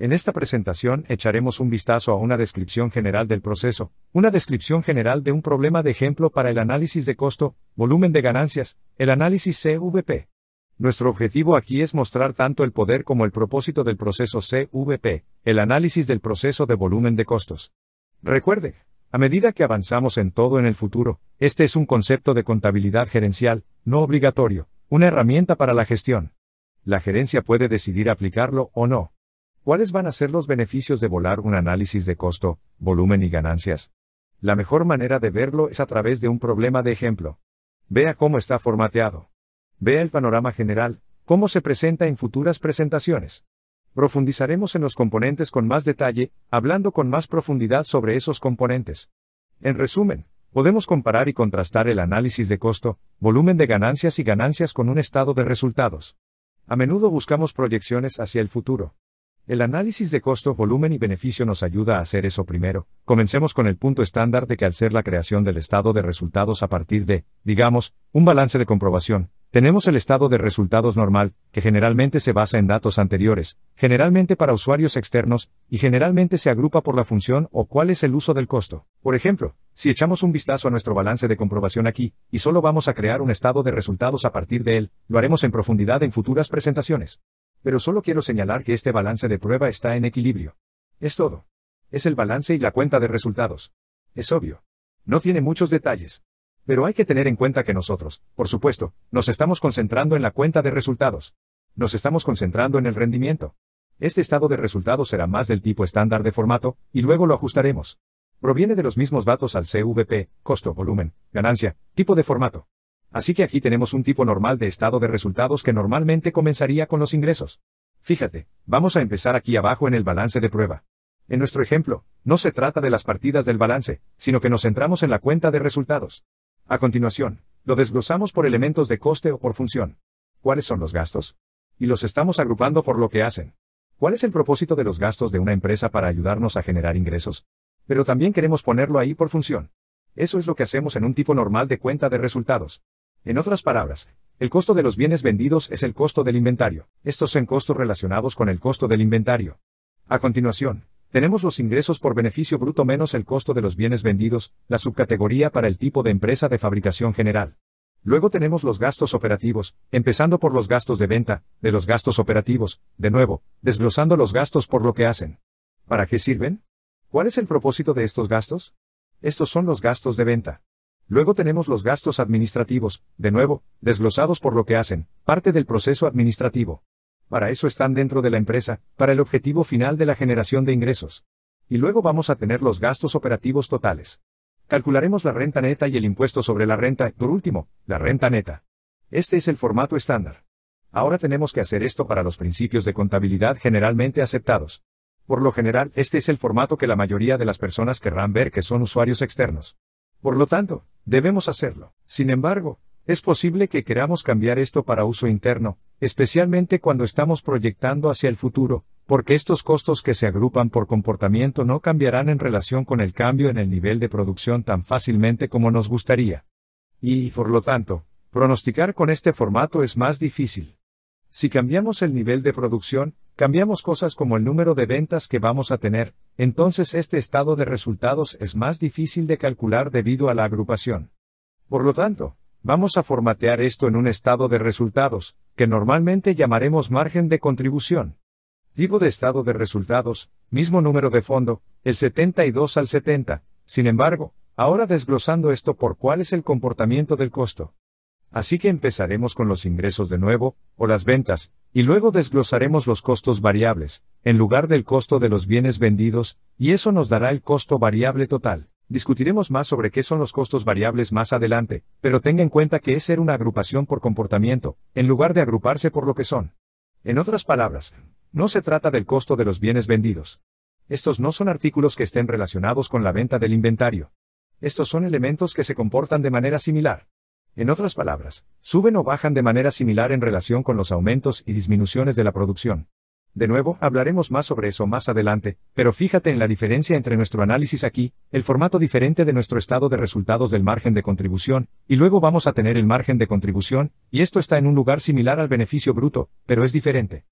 En esta presentación echaremos un vistazo a una descripción general del proceso, una descripción general de un problema de ejemplo para el análisis de costo, volumen de ganancias, el análisis CVP. Nuestro objetivo aquí es mostrar tanto el poder como el propósito del proceso CVP, el análisis del proceso de volumen de costos. Recuerde, a medida que avanzamos en todo en el futuro, este es un concepto de contabilidad gerencial, no obligatorio, una herramienta para la gestión. La gerencia puede decidir aplicarlo o no. ¿Cuáles van a ser los beneficios de volar un análisis de costo, volumen y ganancias? La mejor manera de verlo es a través de un problema de ejemplo. Vea cómo está formateado. Vea el panorama general, cómo se presenta en futuras presentaciones. Profundizaremos en los componentes con más detalle, hablando con más profundidad sobre esos componentes. En resumen, podemos comparar y contrastar el análisis de costo, volumen de ganancias y ganancias con un estado de resultados. A menudo buscamos proyecciones hacia el futuro. El análisis de costo, volumen y beneficio nos ayuda a hacer eso primero. Comencemos con el punto estándar de que al ser la creación del estado de resultados a partir de, digamos, un balance de comprobación, tenemos el estado de resultados normal, que generalmente se basa en datos anteriores, generalmente para usuarios externos, y generalmente se agrupa por la función o cuál es el uso del costo. Por ejemplo, si echamos un vistazo a nuestro balance de comprobación aquí, y solo vamos a crear un estado de resultados a partir de él, lo haremos en profundidad en futuras presentaciones. Pero solo quiero señalar que este balance de prueba está en equilibrio. Es todo. Es el balance y la cuenta de resultados. Es obvio. No tiene muchos detalles. Pero hay que tener en cuenta que nosotros, por supuesto, nos estamos concentrando en la cuenta de resultados. Nos estamos concentrando en el rendimiento. Este estado de resultados será más del tipo estándar de formato, y luego lo ajustaremos. Proviene de los mismos datos al CVP, costo, volumen, ganancia, tipo de formato. Así que aquí tenemos un tipo normal de estado de resultados que normalmente comenzaría con los ingresos. Fíjate, vamos a empezar aquí abajo en el balance de prueba. En nuestro ejemplo, no se trata de las partidas del balance, sino que nos centramos en la cuenta de resultados. A continuación, lo desglosamos por elementos de coste o por función. ¿Cuáles son los gastos? Y los estamos agrupando por lo que hacen. ¿Cuál es el propósito de los gastos de una empresa para ayudarnos a generar ingresos? Pero también queremos ponerlo ahí por función. Eso es lo que hacemos en un tipo normal de cuenta de resultados. En otras palabras, el costo de los bienes vendidos es el costo del inventario. Estos son costos relacionados con el costo del inventario. A continuación, tenemos los ingresos por beneficio bruto menos el costo de los bienes vendidos, la subcategoría para el tipo de empresa de fabricación general. Luego tenemos los gastos operativos, empezando por los gastos de venta, de los gastos operativos, de nuevo, desglosando los gastos por lo que hacen. ¿Para qué sirven? ¿Cuál es el propósito de estos gastos? Estos son los gastos de venta. Luego tenemos los gastos administrativos, de nuevo, desglosados por lo que hacen, parte del proceso administrativo. Para eso están dentro de la empresa, para el objetivo final de la generación de ingresos. Y luego vamos a tener los gastos operativos totales. Calcularemos la renta neta y el impuesto sobre la renta, por último, la renta neta. Este es el formato estándar. Ahora tenemos que hacer esto para los principios de contabilidad generalmente aceptados. Por lo general, este es el formato que la mayoría de las personas querrán ver que son usuarios externos. Por lo tanto, Debemos hacerlo. Sin embargo, es posible que queramos cambiar esto para uso interno, especialmente cuando estamos proyectando hacia el futuro, porque estos costos que se agrupan por comportamiento no cambiarán en relación con el cambio en el nivel de producción tan fácilmente como nos gustaría. Y, por lo tanto, pronosticar con este formato es más difícil. Si cambiamos el nivel de producción, cambiamos cosas como el número de ventas que vamos a tener, entonces este estado de resultados es más difícil de calcular debido a la agrupación. Por lo tanto, vamos a formatear esto en un estado de resultados, que normalmente llamaremos margen de contribución. Tipo de estado de resultados, mismo número de fondo, el 72 al 70, sin embargo, ahora desglosando esto por cuál es el comportamiento del costo. Así que empezaremos con los ingresos de nuevo, o las ventas, y luego desglosaremos los costos variables, en lugar del costo de los bienes vendidos, y eso nos dará el costo variable total. Discutiremos más sobre qué son los costos variables más adelante, pero tenga en cuenta que es ser una agrupación por comportamiento, en lugar de agruparse por lo que son. En otras palabras, no se trata del costo de los bienes vendidos. Estos no son artículos que estén relacionados con la venta del inventario. Estos son elementos que se comportan de manera similar. En otras palabras, suben o bajan de manera similar en relación con los aumentos y disminuciones de la producción. De nuevo, hablaremos más sobre eso más adelante, pero fíjate en la diferencia entre nuestro análisis aquí, el formato diferente de nuestro estado de resultados del margen de contribución, y luego vamos a tener el margen de contribución, y esto está en un lugar similar al beneficio bruto, pero es diferente.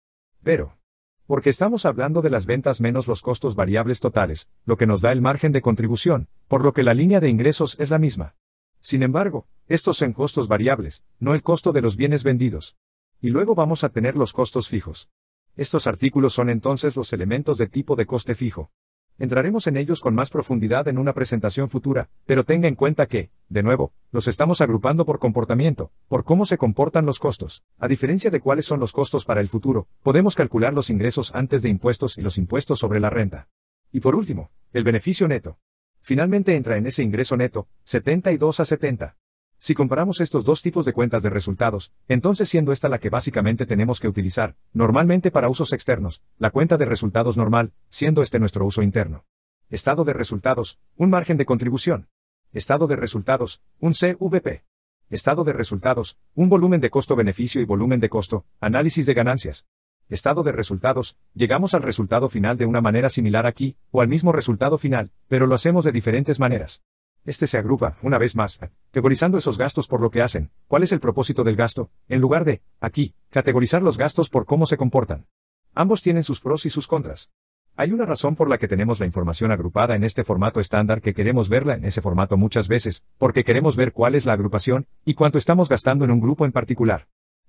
Pero, porque estamos hablando de las ventas menos los costos variables totales, lo que nos da el margen de contribución, por lo que la línea de ingresos es la misma. Sin embargo, estos son costos variables, no el costo de los bienes vendidos. Y luego vamos a tener los costos fijos. Estos artículos son entonces los elementos de tipo de coste fijo. Entraremos en ellos con más profundidad en una presentación futura, pero tenga en cuenta que, de nuevo, los estamos agrupando por comportamiento, por cómo se comportan los costos. A diferencia de cuáles son los costos para el futuro, podemos calcular los ingresos antes de impuestos y los impuestos sobre la renta. Y por último, el beneficio neto. Finalmente entra en ese ingreso neto, 72 a 70. Si comparamos estos dos tipos de cuentas de resultados, entonces siendo esta la que básicamente tenemos que utilizar, normalmente para usos externos, la cuenta de resultados normal, siendo este nuestro uso interno. Estado de resultados, un margen de contribución. Estado de resultados, un CVP. Estado de resultados, un volumen de costo-beneficio y volumen de costo, análisis de ganancias estado de resultados, llegamos al resultado final de una manera similar aquí, o al mismo resultado final, pero lo hacemos de diferentes maneras. Este se agrupa, una vez más, categorizando esos gastos por lo que hacen, cuál es el propósito del gasto, en lugar de, aquí, categorizar los gastos por cómo se comportan. Ambos tienen sus pros y sus contras. Hay una razón por la que tenemos la información agrupada en este formato estándar que queremos verla en ese formato muchas veces, porque queremos ver cuál es la agrupación, y cuánto estamos gastando en un grupo en particular.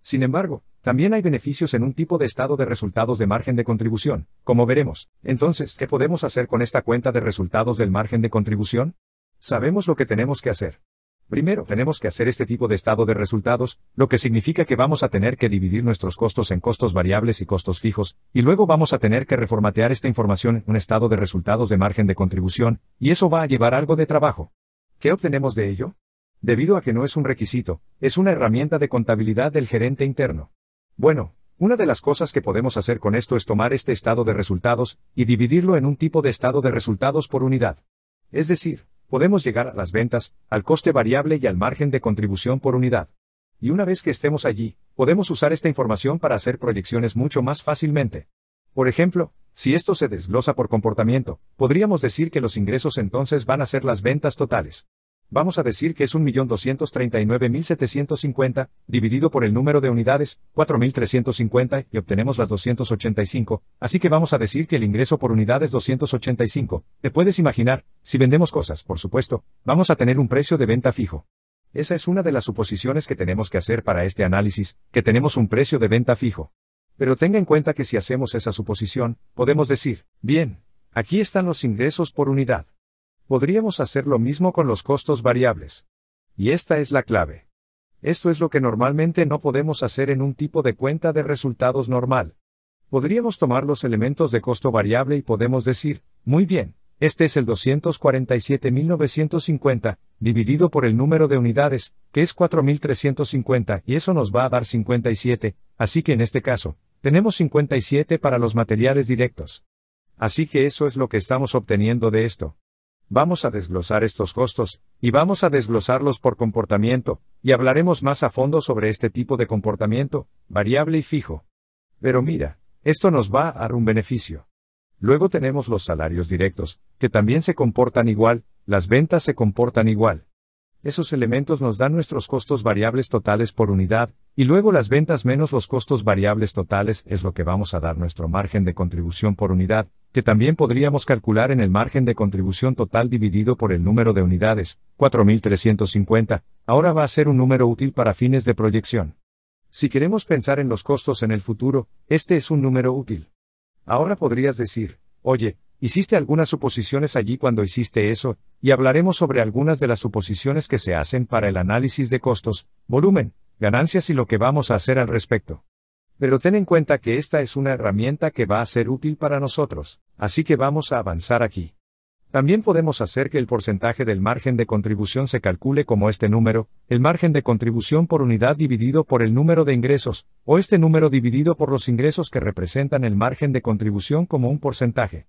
Sin embargo, también hay beneficios en un tipo de estado de resultados de margen de contribución, como veremos. Entonces, ¿qué podemos hacer con esta cuenta de resultados del margen de contribución? Sabemos lo que tenemos que hacer. Primero, tenemos que hacer este tipo de estado de resultados, lo que significa que vamos a tener que dividir nuestros costos en costos variables y costos fijos, y luego vamos a tener que reformatear esta información en un estado de resultados de margen de contribución, y eso va a llevar algo de trabajo. ¿Qué obtenemos de ello? Debido a que no es un requisito, es una herramienta de contabilidad del gerente interno. Bueno, una de las cosas que podemos hacer con esto es tomar este estado de resultados y dividirlo en un tipo de estado de resultados por unidad. Es decir, podemos llegar a las ventas, al coste variable y al margen de contribución por unidad. Y una vez que estemos allí, podemos usar esta información para hacer proyecciones mucho más fácilmente. Por ejemplo, si esto se desglosa por comportamiento, podríamos decir que los ingresos entonces van a ser las ventas totales. Vamos a decir que es 1.239.750, dividido por el número de unidades, 4.350, y obtenemos las 285, así que vamos a decir que el ingreso por unidad es 285. Te puedes imaginar, si vendemos cosas, por supuesto, vamos a tener un precio de venta fijo. Esa es una de las suposiciones que tenemos que hacer para este análisis, que tenemos un precio de venta fijo. Pero tenga en cuenta que si hacemos esa suposición, podemos decir, bien, aquí están los ingresos por unidad. Podríamos hacer lo mismo con los costos variables. Y esta es la clave. Esto es lo que normalmente no podemos hacer en un tipo de cuenta de resultados normal. Podríamos tomar los elementos de costo variable y podemos decir, muy bien, este es el 247.950, dividido por el número de unidades, que es 4.350, y eso nos va a dar 57, así que en este caso, tenemos 57 para los materiales directos. Así que eso es lo que estamos obteniendo de esto. Vamos a desglosar estos costos, y vamos a desglosarlos por comportamiento, y hablaremos más a fondo sobre este tipo de comportamiento, variable y fijo. Pero mira, esto nos va a dar un beneficio. Luego tenemos los salarios directos, que también se comportan igual, las ventas se comportan igual esos elementos nos dan nuestros costos variables totales por unidad, y luego las ventas menos los costos variables totales es lo que vamos a dar nuestro margen de contribución por unidad, que también podríamos calcular en el margen de contribución total dividido por el número de unidades, 4.350, ahora va a ser un número útil para fines de proyección. Si queremos pensar en los costos en el futuro, este es un número útil. Ahora podrías decir, oye, hiciste algunas suposiciones allí cuando hiciste eso, y hablaremos sobre algunas de las suposiciones que se hacen para el análisis de costos, volumen, ganancias y lo que vamos a hacer al respecto. Pero ten en cuenta que esta es una herramienta que va a ser útil para nosotros, así que vamos a avanzar aquí. También podemos hacer que el porcentaje del margen de contribución se calcule como este número, el margen de contribución por unidad dividido por el número de ingresos, o este número dividido por los ingresos que representan el margen de contribución como un porcentaje.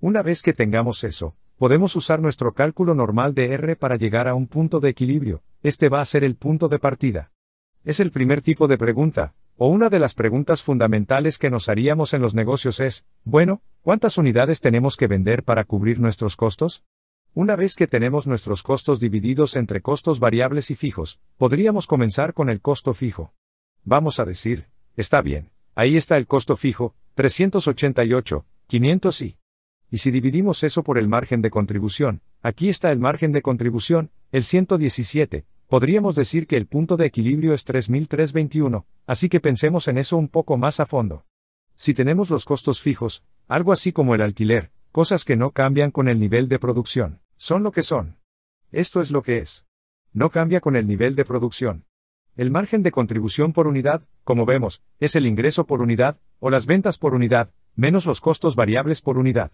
Una vez que tengamos eso, Podemos usar nuestro cálculo normal de R para llegar a un punto de equilibrio, este va a ser el punto de partida. Es el primer tipo de pregunta, o una de las preguntas fundamentales que nos haríamos en los negocios es, bueno, ¿cuántas unidades tenemos que vender para cubrir nuestros costos? Una vez que tenemos nuestros costos divididos entre costos variables y fijos, podríamos comenzar con el costo fijo. Vamos a decir, está bien, ahí está el costo fijo, 388, 500 y y si dividimos eso por el margen de contribución, aquí está el margen de contribución, el 117, podríamos decir que el punto de equilibrio es 3.321, así que pensemos en eso un poco más a fondo. Si tenemos los costos fijos, algo así como el alquiler, cosas que no cambian con el nivel de producción, son lo que son. Esto es lo que es. No cambia con el nivel de producción. El margen de contribución por unidad, como vemos, es el ingreso por unidad, o las ventas por unidad, menos los costos variables por unidad.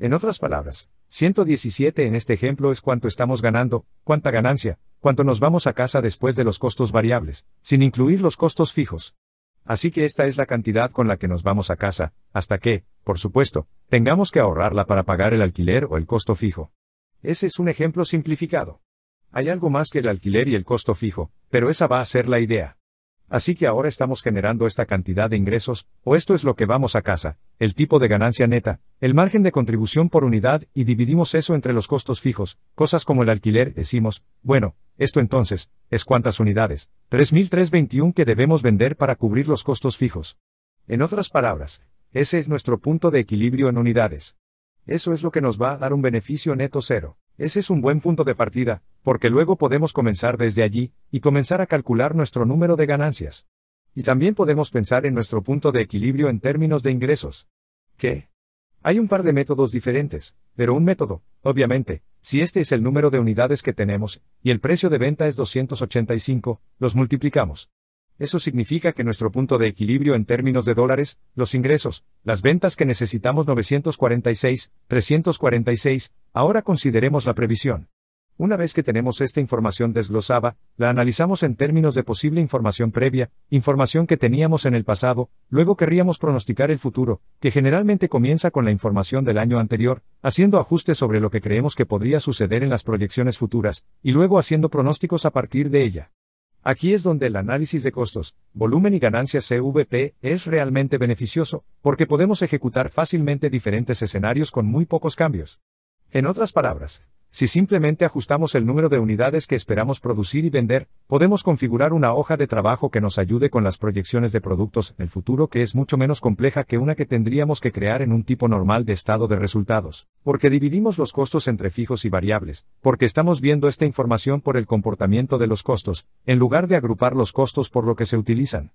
En otras palabras, 117 en este ejemplo es cuánto estamos ganando, cuánta ganancia, cuánto nos vamos a casa después de los costos variables, sin incluir los costos fijos. Así que esta es la cantidad con la que nos vamos a casa, hasta que, por supuesto, tengamos que ahorrarla para pagar el alquiler o el costo fijo. Ese es un ejemplo simplificado. Hay algo más que el alquiler y el costo fijo, pero esa va a ser la idea. Así que ahora estamos generando esta cantidad de ingresos, o esto es lo que vamos a casa, el tipo de ganancia neta, el margen de contribución por unidad y dividimos eso entre los costos fijos, cosas como el alquiler, decimos, bueno, esto entonces, es cuántas unidades, 3.321 que debemos vender para cubrir los costos fijos. En otras palabras, ese es nuestro punto de equilibrio en unidades. Eso es lo que nos va a dar un beneficio neto cero. Ese es un buen punto de partida, porque luego podemos comenzar desde allí, y comenzar a calcular nuestro número de ganancias. Y también podemos pensar en nuestro punto de equilibrio en términos de ingresos. ¿Qué? Hay un par de métodos diferentes, pero un método, obviamente, si este es el número de unidades que tenemos, y el precio de venta es 285, los multiplicamos. Eso significa que nuestro punto de equilibrio en términos de dólares, los ingresos, las ventas que necesitamos 946, 346, Ahora consideremos la previsión. Una vez que tenemos esta información desglosada, la analizamos en términos de posible información previa, información que teníamos en el pasado, luego querríamos pronosticar el futuro, que generalmente comienza con la información del año anterior, haciendo ajustes sobre lo que creemos que podría suceder en las proyecciones futuras, y luego haciendo pronósticos a partir de ella. Aquí es donde el análisis de costos, volumen y ganancias CVP es realmente beneficioso, porque podemos ejecutar fácilmente diferentes escenarios con muy pocos cambios. En otras palabras, si simplemente ajustamos el número de unidades que esperamos producir y vender, podemos configurar una hoja de trabajo que nos ayude con las proyecciones de productos en el futuro que es mucho menos compleja que una que tendríamos que crear en un tipo normal de estado de resultados, porque dividimos los costos entre fijos y variables, porque estamos viendo esta información por el comportamiento de los costos, en lugar de agrupar los costos por lo que se utilizan.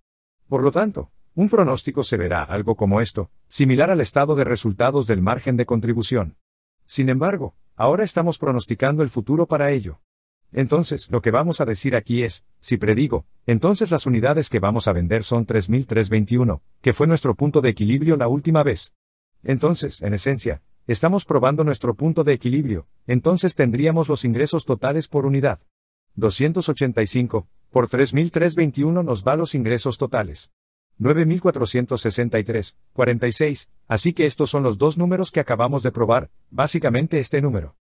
Por lo tanto, un pronóstico se verá algo como esto, similar al estado de resultados del margen de contribución. Sin embargo, ahora estamos pronosticando el futuro para ello. Entonces, lo que vamos a decir aquí es, si predigo, entonces las unidades que vamos a vender son 3.321, que fue nuestro punto de equilibrio la última vez. Entonces, en esencia, estamos probando nuestro punto de equilibrio, entonces tendríamos los ingresos totales por unidad. 285, por 3.321 nos da los ingresos totales. 9463, 46, así que estos son los dos números que acabamos de probar, básicamente este número.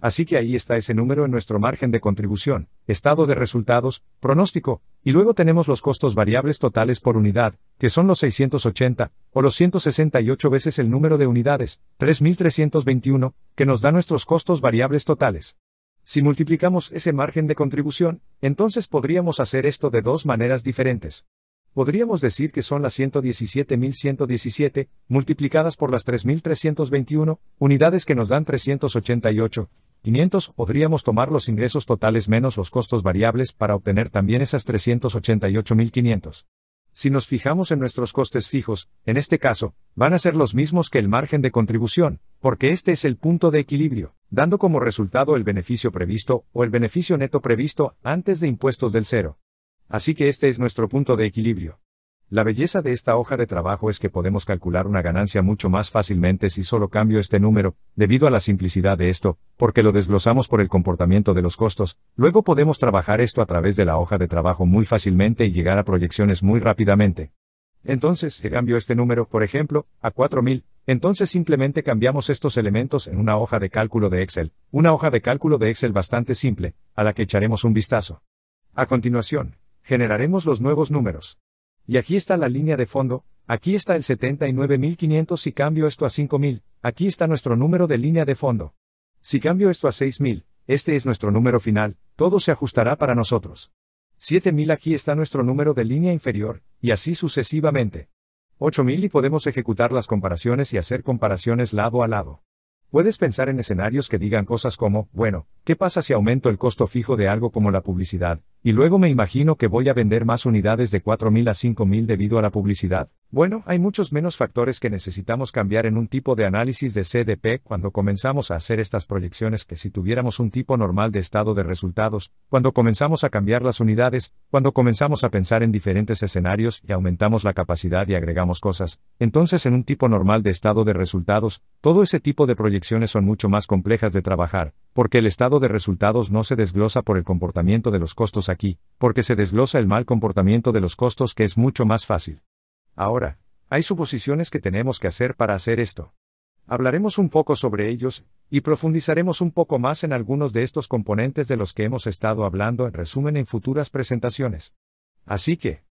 Así que ahí está ese número en nuestro margen de contribución, estado de resultados, pronóstico, y luego tenemos los costos variables totales por unidad, que son los 680, o los 168 veces el número de unidades, 3321, que nos da nuestros costos variables totales. Si multiplicamos ese margen de contribución, entonces podríamos hacer esto de dos maneras diferentes. Podríamos decir que son las 117.117, multiplicadas por las 3.321, unidades que nos dan 388,500. podríamos tomar los ingresos totales menos los costos variables para obtener también esas 388.500. Si nos fijamos en nuestros costes fijos, en este caso, van a ser los mismos que el margen de contribución, porque este es el punto de equilibrio, dando como resultado el beneficio previsto o el beneficio neto previsto antes de impuestos del cero. Así que este es nuestro punto de equilibrio. La belleza de esta hoja de trabajo es que podemos calcular una ganancia mucho más fácilmente si solo cambio este número, debido a la simplicidad de esto, porque lo desglosamos por el comportamiento de los costos, luego podemos trabajar esto a través de la hoja de trabajo muy fácilmente y llegar a proyecciones muy rápidamente. Entonces, si cambio este número, por ejemplo, a 4000, entonces simplemente cambiamos estos elementos en una hoja de cálculo de Excel, una hoja de cálculo de Excel bastante simple, a la que echaremos un vistazo. A continuación, generaremos los nuevos números. Y aquí está la línea de fondo, aquí está el 79.500 si cambio esto a 5.000, aquí está nuestro número de línea de fondo. Si cambio esto a 6.000, este es nuestro número final, todo se ajustará para nosotros. 7.000 aquí está nuestro número de línea inferior, y así sucesivamente. 8.000 y podemos ejecutar las comparaciones y hacer comparaciones lado a lado. Puedes pensar en escenarios que digan cosas como, bueno, ¿qué pasa si aumento el costo fijo de algo como la publicidad, y luego me imagino que voy a vender más unidades de 4.000 a 5.000 debido a la publicidad. Bueno, hay muchos menos factores que necesitamos cambiar en un tipo de análisis de CDP cuando comenzamos a hacer estas proyecciones que si tuviéramos un tipo normal de estado de resultados, cuando comenzamos a cambiar las unidades, cuando comenzamos a pensar en diferentes escenarios y aumentamos la capacidad y agregamos cosas, entonces en un tipo normal de estado de resultados, todo ese tipo de proyecciones son mucho más complejas de trabajar, porque el estado de resultados no se desglosa por el comportamiento de los costos aquí, porque se desglosa el mal comportamiento de los costos que es mucho más fácil. Ahora, hay suposiciones que tenemos que hacer para hacer esto. Hablaremos un poco sobre ellos, y profundizaremos un poco más en algunos de estos componentes de los que hemos estado hablando en resumen en futuras presentaciones. Así que,